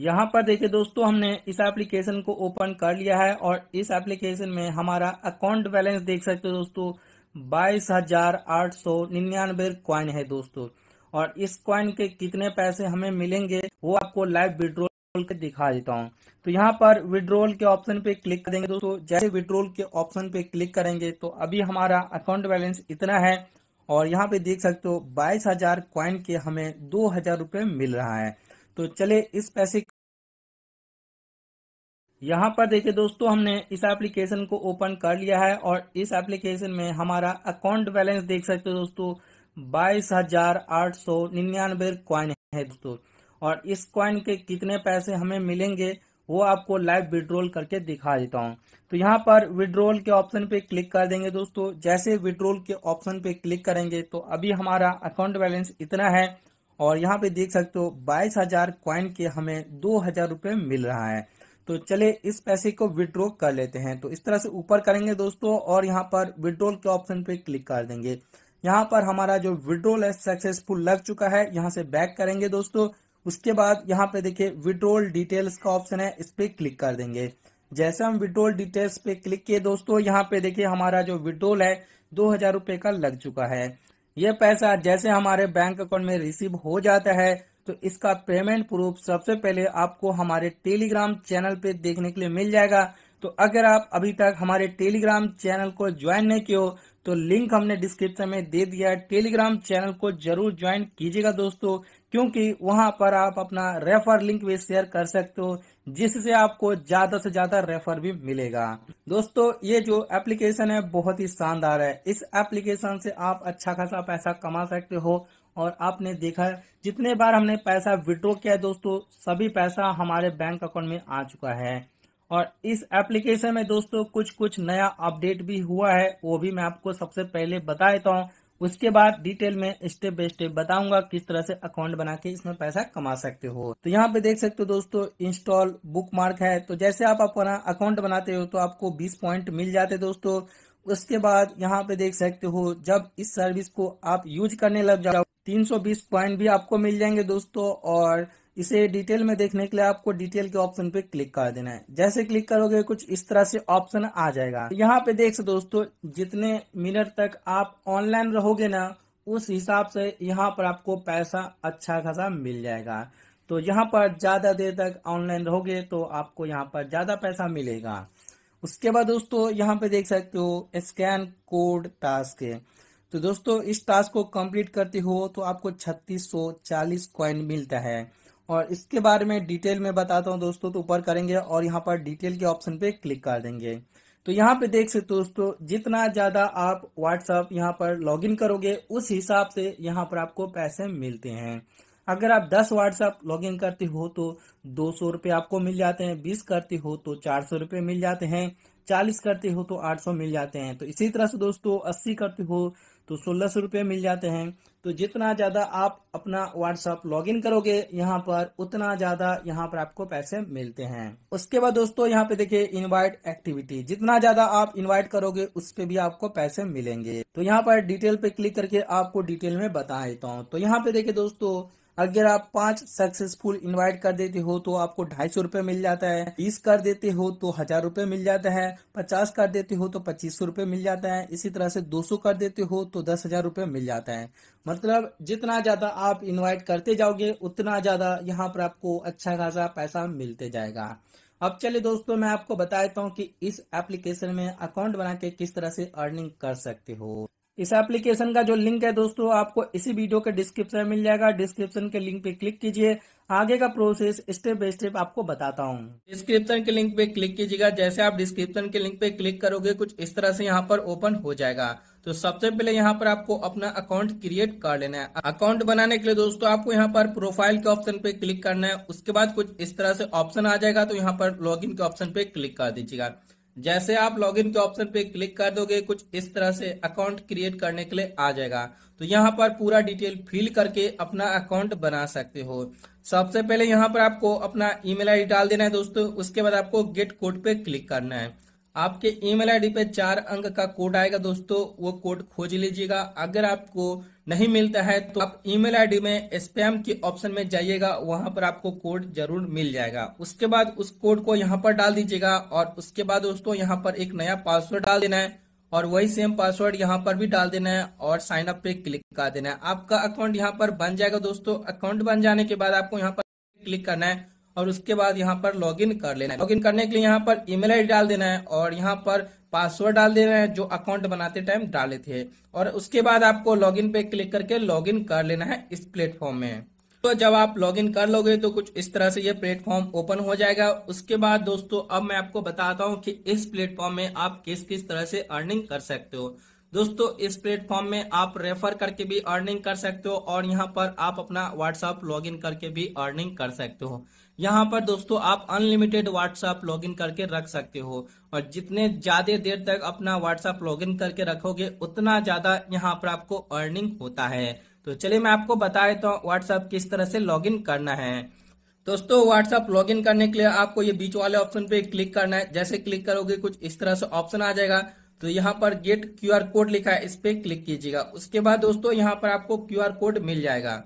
यहाँ पर देखिए दोस्तों हमने इस एप्लीकेशन को ओपन कर लिया है और इस एप्लीकेशन में हमारा अकाउंट बैलेंस देख सकते हो दोस्तों बाईस हजार आठ सौ निन्यानबे क्वाइन है दोस्तों और इस क्वाइन के कितने पैसे हमें मिलेंगे वो आपको लाइव विड्रोल के दिखा देता हूँ तो यहाँ पर विड्रोल के ऑप्शन पे क्लिक करेंगे दोस्तों जैसे विड्रोल के ऑप्शन पे क्लिक करेंगे तो अभी हमारा अकाउंट बैलेंस इतना है और यहाँ पे देख सकते हो बाईस हजार क्वाइन के हमें दो हजार रुपये मिल रहा है तो चले इस पैसे यहाँ पर देखिए दोस्तों हमने इस एप्लीकेशन को ओपन कर लिया है और इस एप्लीकेशन में हमारा अकाउंट बैलेंस देख सकते हो दोस्तों बाईस हजार आठ सौ निन्यानवे क्वाइन है दोस्तों और इस क्वाइन के कितने पैसे हमें मिलेंगे वो आपको लाइव विड्रोल करके दिखा देता हूँ तो यहाँ पर विड्रोल के ऑप्शन पे क्लिक कर देंगे दोस्तों जैसे विड्रोल के ऑप्शन पे क्लिक करेंगे तो अभी हमारा अकाउंट बैलेंस इतना है और यहाँ पे देख सकते हो बाईस हजार क्वाइन के हमें दो हजार रुपये मिल रहा है तो चले इस पैसे को विड्रॉ कर लेते हैं तो इस तरह से ऊपर करेंगे दोस्तों और यहाँ पर विड्रॉल के ऑप्शन पे क्लिक कर देंगे यहाँ पर हमारा जो विड्रॉल है सक्सेसफुल लग चुका है यहाँ से बैक करेंगे दोस्तों उसके बाद यहाँ पे देखिए विड्रोल डिटेल्स का ऑप्शन है इस पर क्लिक कर देंगे जैसे हम विड्रोल डिटेल्स पे क्लिक किए दोस्तों यहाँ पे देखिए हमारा जो विड्रॉल है दो हजार रुपये का लग चुका है ये पैसा जैसे हमारे बैंक अकाउंट में रिसीव हो जाता है तो इसका पेमेंट प्रूफ सबसे पहले आपको हमारे टेलीग्राम चैनल पे देखने के लिए मिल जाएगा तो अगर आप अभी तक हमारे टेलीग्राम चैनल को ज्वाइन नहीं किए हो तो लिंक हमने डिस्क्रिप्शन में दे दिया है टेलीग्राम चैनल को जरूर ज्वाइन कीजिएगा दोस्तों क्योंकि वहां पर आप अपना रेफर लिंक भी शेयर कर सकते हो जिससे आपको ज्यादा से ज्यादा रेफर भी मिलेगा दोस्तों ये जो एप्लीकेशन है बहुत ही शानदार है इस एप्लीकेशन से आप अच्छा खासा पैसा कमा सकते हो और आपने देखा जितने बार हमने पैसा विड्रो किया है दोस्तों सभी पैसा हमारे बैंक अकाउंट में आ चुका है और इस एप्लीकेशन में दोस्तों कुछ कुछ नया अपडेट भी हुआ है वो भी मैं आपको सबसे पहले बता देता हूँ उसके बाद डिटेल में स्टेप बाय स्टेप बताऊंगा किस तरह से अकाउंट बना के इसमें पैसा कमा सकते हो तो यहाँ पे देख सकते हो दोस्तों इंस्टॉल बुकमार्क है तो जैसे आप अपना अकाउंट बनाते हो तो आपको 20 पॉइंट मिल जाते दोस्तों उसके बाद यहाँ पे देख सकते हो जब इस सर्विस को आप यूज करने लग जाओ तीन पॉइंट भी आपको मिल जाएंगे दोस्तों और इसे डिटेल में देखने के लिए आपको डिटेल के ऑप्शन पे क्लिक कर देना है जैसे क्लिक करोगे कुछ इस तरह से ऑप्शन आ जाएगा तो यहाँ पे देख सकते दोस्तों जितने मिनट तक आप ऑनलाइन रहोगे ना उस हिसाब से यहाँ पर आपको पैसा अच्छा खासा मिल जाएगा तो यहाँ पर ज़्यादा देर तक ऑनलाइन रहोगे तो आपको यहाँ पर ज़्यादा पैसा मिलेगा उसके बाद दोस्तों यहाँ पे देख सकते हो स्कैन कोड टास्क है तो दोस्तों इस टास्क को कंप्लीट करते हो तो आपको चालीस कॉइन मिलता है और इसके बारे में डिटेल में बताता हूँ दोस्तों तो ऊपर करेंगे और यहाँ पर डिटेल के ऑप्शन पे क्लिक कर देंगे तो यहाँ पे देख सकते दोस्तों जितना ज़्यादा आप व्हाट्सअप यहाँ पर लॉगिन करोगे उस हिसाब से यहाँ पर आपको पैसे मिलते हैं अगर आप 10 व्हाट्सअप लॉगिन करते हो तो दो सौ रुपये आपको मिल जाते हैं 20 करते हो तो चार सौ रुपये मिल जाते हैं 40 करते हो तो 800 मिल जाते हैं तो इसी तरह से दोस्तों 80 करते हो तो सोलह सौ रुपये मिल जाते हैं तो जितना ज़्यादा आप अपना व्हाट्सअप लॉगिन करोगे यहाँ पर उतना ज़्यादा यहाँ पर आपको पैसे मिलते हैं उसके बाद दोस्तों यहाँ पे देखिए इनवाइट एक्टिविटी जितना ज़्यादा आप इनवाइट करोगे उस पर भी आपको पैसे मिलेंगे तो यहाँ पर डिटेल पे क्लिक करके आपको डिटेल में बता देता हूँ तो यहाँ पे देखिये दोस्तों अगर आप पांच सक्सेसफुल इनवाइट कर देते हो तो आपको ढाई सौ रूपये मिल जाता है बीस कर देते हो तो हजार रूपये मिल जाता है पचास कर देते हो तो पच्चीस सौ रूपये मिल जाता है इसी तरह से दो सौ कर देते हो तो दस हजार रूपये मिल जाता है मतलब जितना ज्यादा आप इन्वाइट करते जाओगे उतना ज्यादा यहाँ पर आपको अच्छा खासा पैसा मिलते जाएगा अब चलिए दोस्तों मैं आपको बता देता हूँ कि इस एप्लीकेशन में अकाउंट बना के किस तरह से अर्निंग कर सकते हो इस एप्लीकेशन का जो लिंक है दोस्तों आपको इसी वीडियो के डिस्क्रिप्शन में मिल जाएगा डिस्क्रिप्शन के लिंक पे क्लिक कीजिए आगे का प्रोसेस स्टेप बाय स्टेप आपको बताता हूँ डिस्क्रिप्शन के लिंक पे क्लिक कीजिएगा जैसे आप डिस्क्रिप्शन के लिंक पे क्लिक करोगे कुछ इस तरह से यहाँ पर ओपन हो जाएगा तो सबसे पहले यहाँ पर आपको अपना अकाउंट क्रिएट कर लेना है अकाउंट बनाने के लिए दोस्तों आपको यहाँ पर प्रोफाइल के ऑप्शन पे क्लिक करना है उसके बाद कुछ इस तरह से ऑप्शन आ जाएगा तो यहाँ पर लॉग के ऑप्शन पे क्लिक कर दीजिएगा जैसे आप लॉगिन के ऑप्शन पे क्लिक कर दोगे कुछ इस तरह से अकाउंट क्रिएट करने के लिए आ जाएगा तो यहाँ पर पूरा डिटेल फिल करके अपना अकाउंट बना सकते हो सबसे पहले यहाँ पर आपको अपना ईमेल आईडी डाल देना है दोस्तों उसके बाद आपको गेट कोड पे क्लिक करना है आपके ईमेल आईडी पे चार अंक का कोड आएगा दोस्तों वो कोड खोज लीजिएगा अगर आपको नहीं मिलता है तो आप ईमेल आईडी में स्पैम के ऑप्शन में जाइएगा वहां पर आपको कोड जरूर मिल जाएगा उसके बाद उस कोड को यहां पर डाल दीजिएगा और उसके बाद दोस्तों यहां पर एक नया पासवर्ड डाल देना है और वही सेम पासवर्ड यहाँ पर भी डाल देना है और साइन अप पे क्लिक कर देना है आपका अकाउंट यहाँ पर बन जाएगा दोस्तों अकाउंट बन जाने के बाद आपको यहाँ पर क्लिक करना है और उसके बाद यहाँ पर लॉगिन कर लेना है लॉगिन करने के लिए यहाँ पर ईमेल आई डाल देना है और यहाँ पर पासवर्ड डाल देना है जो अकाउंट बनाते टाइम डाले थे और उसके बाद आपको लॉगिन पे क्लिक करके लॉगिन कर लेना है इस प्लेटफॉर्म में तो जब आप लॉगिन कर लोगे तो कुछ इस तरह से ये प्लेटफॉर्म ओपन हो जाएगा उसके बाद दोस्तों अब मैं आपको बताता हूँ कि इस प्लेटफॉर्म में आप किस किस तरह से अर्निंग कर सकते हो दोस्तों इस प्लेटफॉर्म में आप रेफर करके भी अर्निंग कर सकते हो और यहाँ पर आप अपना व्हाट्सअप लॉगिन करके भी अर्निंग कर सकते हो यहाँ पर दोस्तों आप अनलिमिटेड व्हाट्सएप लॉगिन करके रख सकते हो और जितने ज़्यादा देर तक अपना व्हाट्सएप लॉगिन करके रखोगे उतना ज़्यादा यहाँ पर आपको अर्निंग होता है तो चलिए मैं आपको बता देता हूँ व्हाट्सएप किस तरह से लॉगिन करना है दोस्तों व्हाट्सएप लॉगिन करने के लिए आपको ये बीच वाले ऑप्शन पे क्लिक करना है जैसे क्लिक करोगे कुछ इस तरह से ऑप्शन आ जाएगा तो यहाँ पर गेट क्यूआर कोड लिखा है इस पे क्लिक कीजिएगा उसके बाद दोस्तों यहाँ पर आपको क्यूआर कोड मिल जाएगा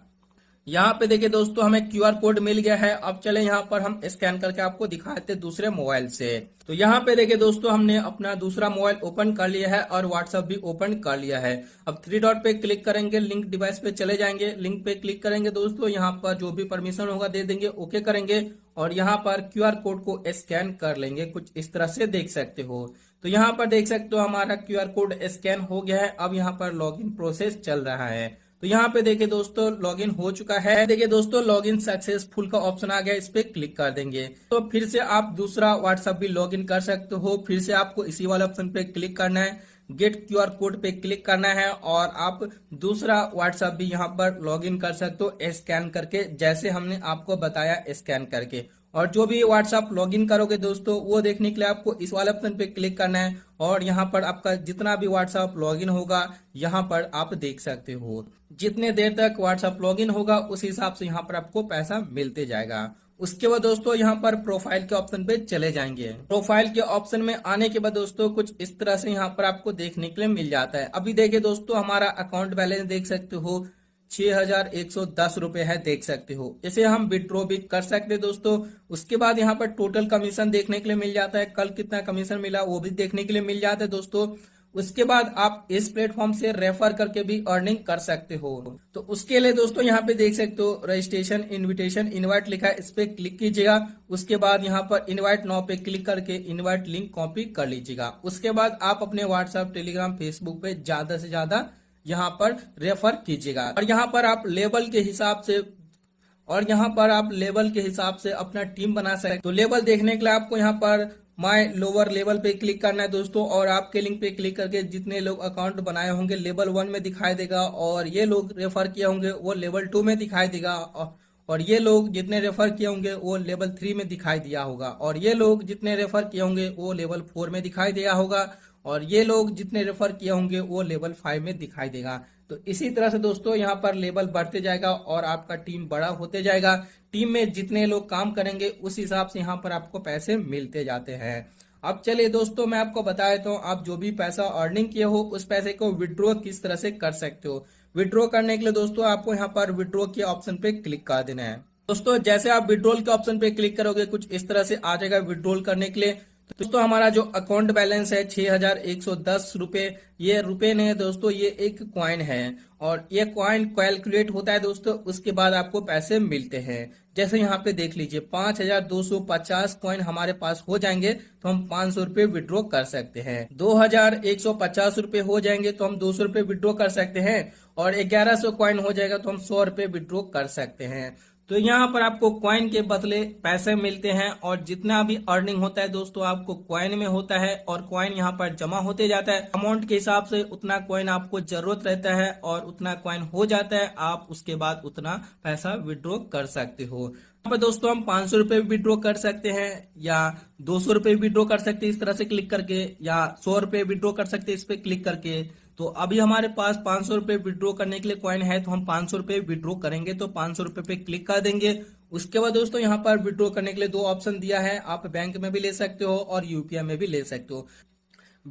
यहाँ पे देखिए दोस्तों हमें आर कोड मिल गया है अब चले यहाँ पर हम स्कैन करके आपको दिखाते दूसरे मोबाइल से तो यहाँ पे देखिए दोस्तों हमने अपना दूसरा मोबाइल ओपन कर लिया है और व्हाट्सअप भी ओपन कर लिया है अब थ्री डॉट पे क्लिक करेंगे लिंक डिवाइस पे चले जाएंगे लिंक पे क्लिक करेंगे दोस्तों यहाँ पर जो भी परमिशन होगा दे देंगे ओके करेंगे और यहाँ पर आर कोड को स्कैन कर लेंगे कुछ इस तरह से देख सकते हो तो यहाँ पर देख सकते हो हमारा आर कोड स्कैन हो गया है अब यहाँ पर इन प्रोसेस चल रहा है तो यहाँ पे देखिए दोस्तों लॉगिन हो चुका है देखिए दोस्तों लॉगिन सक्सेसफुल का ऑप्शन आ गया इस पे क्लिक कर देंगे तो फिर से आप दूसरा व्हाट्सएप भी लॉगिन कर सकते हो फिर से आपको इसी वाले ऑप्शन पे क्लिक करना है गेट क्यू आर कोड पे क्लिक करना है और आप दूसरा व्हाट्सएप भी यहाँ पर इन कर सकते हो स्कैन करके जैसे हमने आपको बताया स्कैन करके और जो भी व्हाट्सएप लॉगिन करोगे दोस्तों वो देखने के लिए आपको इस वाले ऑप्शन पे क्लिक करना है और यहाँ पर आपका जितना भी व्हाट्सएप लॉगिन होगा यहाँ पर आप देख सकते हो जितने देर तक व्हाट्सएप लॉगिन होगा उस हिसाब से यहाँ पर आपको पैसा मिलते जाएगा उसके बाद दोस्तों यहाँ पर प्रोफाइल के ऑप्शन पे चले जाएंगे प्रोफाइल के ऑप्शन में आने के बाद दोस्तों कुछ इस तरह से यहाँ पर आपको देखने के लिए मिल जाता है अभी देखिए दोस्तों हमारा अकाउंट बैलेंस देख सकते हो छह हजार एक सौ दस रुपए है देख सकते हो इसे हम विड्रो भी कर सकते दोस्तों उसके बाद यहाँ पर टोटल कमीशन देखने के लिए मिल जाता है कल कितना कमीशन मिला वो भी देखने के लिए मिल जाता है दोस्तों उसके बाद आप इस प्लेटफॉर्म से रेफर करके भी अर्निंग कर सकते हो तो उसके लिए दोस्तों यहाँ पे देख सकते हो रजिस्ट्रेशन इनविटेशन इनवाइट लिखा है इस पे क्लिक कीजिएगा उसके बाद यहाँ पर इनवाइट नाउ पे क्लिक करके इनवाइट लिंक कॉपी कर लीजिएगा उसके बाद आप अपने व्हाट्सएप टेलीग्राम फेसबुक पे ज्यादा से ज्यादा यहाँ पर रेफर कीजिएगा और यहाँ पर आप लेवल के हिसाब से और यहाँ पर आप लेवल के हिसाब से अपना टीम बना सकते तो लेवल देखने के लिए आपको यहाँ पर माई लोअर लेवल पे क्लिक करना है दोस्तों और आपके लिंक पे क्लिक करके जितने लोग अकाउंट बनाए होंगे लेवल वन में दिखाई देगा और ये लोग रेफर किए होंगे वो लेवल टू में दिखाई देगा और और ये लोग जितने रेफर किए होंगे वो लेवल थ्री में दिखाई दिया होगा और ये लोग जितने रेफर किए होंगे वो लेवल फोर में दिखाई दिया होगा और ये लोग जितने रेफर किए होंगे वो लेवल फाइव में दिखाई देगा तो इसी तरह से दोस्तों यहाँ पर लेवल बढ़ते जाएगा और आपका टीम बड़ा होते जाएगा टीम में जितने लोग काम करेंगे उस हिसाब से यहाँ पर आपको पैसे मिलते जाते हैं अब चलिए दोस्तों मैं आपको बता देता हूँ आप जो भी पैसा अर्निंग किए हो उस पैसे को विड्रॉ किस तरह से कर सकते हो विड्रॉ करने के लिए दोस्तों आपको यहाँ पर विड्रॉ के ऑप्शन पे क्लिक कर देना है दोस्तों जैसे आप विड्रॉल के ऑप्शन पे क्लिक करोगे कुछ इस तरह से आ जाएगा विड्रॉल करने के लिए दोस्तों हमारा जो अकाउंट बैलेंस है छह हजार एक सौ दस रूपये ये नहीं ने दोस्तों ये एक क्वाइन है और ये क्वाइन कैलकुलेट होता है दोस्तों उसके बाद आपको पैसे मिलते हैं जैसे यहाँ पे देख लीजिए पांच हजार दो सौ पचास क्वाइन हमारे पास हो जाएंगे तो हम पांच सौ रूपये विड्रॉ कर सकते हैं दो हजार एक सौ पचास रूपये हो जाएंगे तो हम दो सौ रूपये विड्रॉ कर सकते हैं और ग्यारह सौ क्वाइन हो जाएगा तो हम सौ रूपये विड्रॉ कर सकते हैं तो यहाँ पर आपको क्वाइन के बदले पैसे मिलते हैं और जितना भी अर्निंग होता है दोस्तों आपको क्वाइन में होता है और क्वाइन यहाँ पर जमा होते जाता है अमाउंट के हिसाब से उतना क्वाइन आपको जरूरत रहता है और उतना क्वाइन हो जाता है आप उसके बाद उतना पैसा विड्रॉ कर सकते हो यहाँ पर दोस्तों हम पांच सौ रुपए विड्रॉ कर सकते हैं या दो सौ रूपये विड्रॉ कर सकते हैं इस तरह से क्लिक करके या सौ रुपए विड्रॉ कर सकते हैं इस पर क्लिक करके तो अभी हमारे पास पांच सौ रुपये विड्रॉ करने के लिए कॉइन है तो हम पांच सौ रुपये विड्रॉ करेंगे तो पांच सौ रुपए पे क्लिक कर देंगे उसके बाद दोस्तों यहाँ पर विड्रॉ करने के लिए दो ऑप्शन दिया है आप बैंक में भी ले सकते हो और यूपीआई में भी ले सकते हो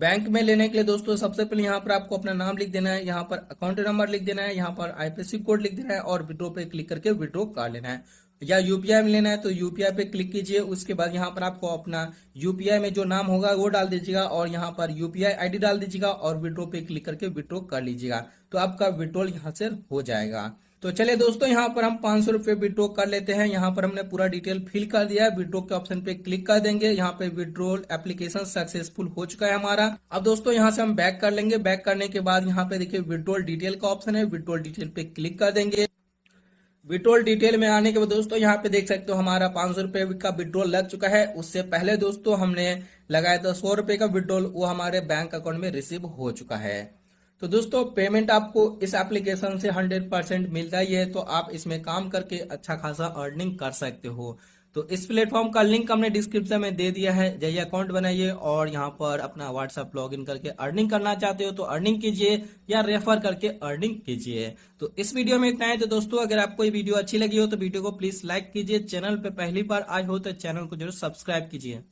बैंक में लेने के लिए दोस्तों सबसे पहले यहाँ पर आपको अपना नाम लिख देना है यहाँ पर अकाउंट नंबर लिख देना है यहाँ पर आईपीसी कोड लिख देना है और विड्रो पे क्लिक करके विड्रो कर लेना है या यूपीआई में लेना है तो यूपीआई पे क्लिक कीजिए उसके बाद यहाँ पर आपको अपना यूपीआई में जो नाम होगा वो डाल दीजिएगा और यहाँ पर यूपीआई आईडी डाल दीजिएगा और विड्रो पे क्लिक करके विड्रो कर लीजिएगा तो आपका विड्रोल यहाँ से हो जाएगा तो चलिए दोस्तों यहाँ पर हम पांच सौ रुपये विड्रो कर लेते हैं यहाँ पर हमने पूरा डिटेल फिल कर दिया है विड्रो के ऑप्शन पे क्लिक कर देंगे यहाँ पे विड्रोल एप्लीकेशन सक्सेसफुल हो चुका है हमारा अब दोस्तों यहाँ से हम बैक कर लेंगे बैक करने के बाद यहाँ पे देखिए विड्रोल डिटेल का ऑप्शन है विड्रोल डिटेल पे क्लिक कर देंगे विड्रोल डिटेल में आने के बाद दोस्तों यहाँ पे देख सकते हो हमारा पांच सौ रुपये का विड्रोल लग चुका है उससे पहले दोस्तों हमने लगाया था सौ रुपए का विड्रोल वो हमारे बैंक अकाउंट में रिसीव हो चुका है तो दोस्तों पेमेंट आपको इस एप्लीकेशन से 100 परसेंट मिलता ही है तो आप इसमें काम करके अच्छा खासा अर्निंग कर सकते हो तो इस प्लेटफॉर्म का लिंक हमने डिस्क्रिप्शन में दे दिया है जाइए अकाउंट बनाइए और यहाँ पर अपना व्हाट्सएप लॉग इन करके अर्निंग करना चाहते हो तो अर्निंग कीजिए या रेफर करके अर्निंग कीजिए तो इस वीडियो में इतना है तो दोस्तों अगर आपको ये वीडियो अच्छी लगी हो तो वीडियो को प्लीज लाइक कीजिए चैनल पर पहली बार आए हो तो चैनल को जरूर सब्सक्राइब कीजिए